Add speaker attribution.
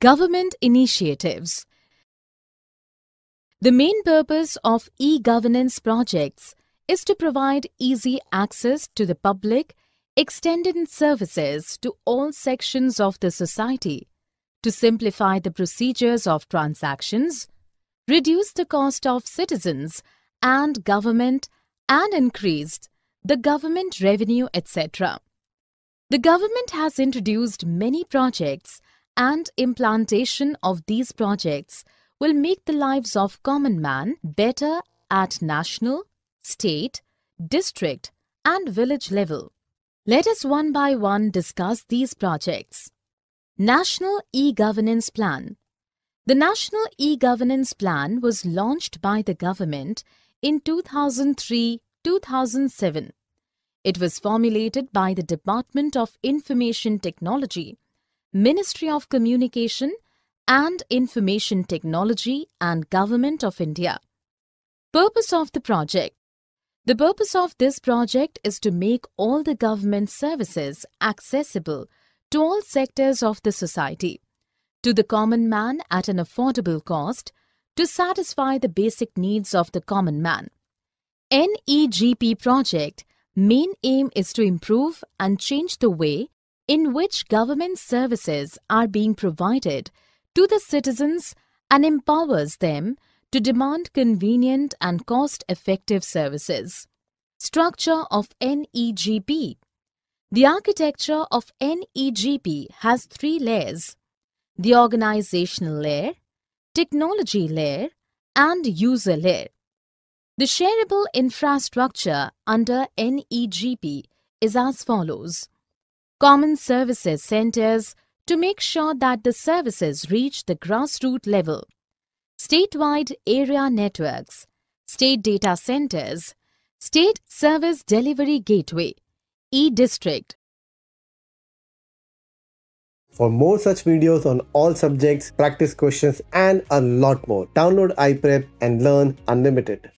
Speaker 1: Government initiatives. The main purpose of e-governance projects is to provide easy access to the public, extended services to all sections of the society, to simplify the procedures of transactions, reduce the cost of citizens and government and increased the government revenue, etc. The government has introduced many projects and implantation of these projects will make the lives of common man better at national, state, district and village level. Let us one by one discuss these projects. National E-Governance Plan The National E-Governance Plan was launched by the government in 2003-2007. It was formulated by the Department of Information Technology Ministry of Communication and Information Technology and Government of India. Purpose of the project The purpose of this project is to make all the government services accessible to all sectors of the society, to the common man at an affordable cost, to satisfy the basic needs of the common man. NEGP project main aim is to improve and change the way in which government services are being provided to the citizens and empowers them to demand convenient and cost-effective services. Structure of NEGP The architecture of NEGP has three layers, the organizational layer, technology layer and user layer. The shareable infrastructure under NEGP is as follows common services centers to make sure that the services reach the grassroots level, statewide area networks, state data centers, state service delivery gateway, e-district. For more such videos on all subjects, practice questions and a lot more, download iPrep and learn unlimited.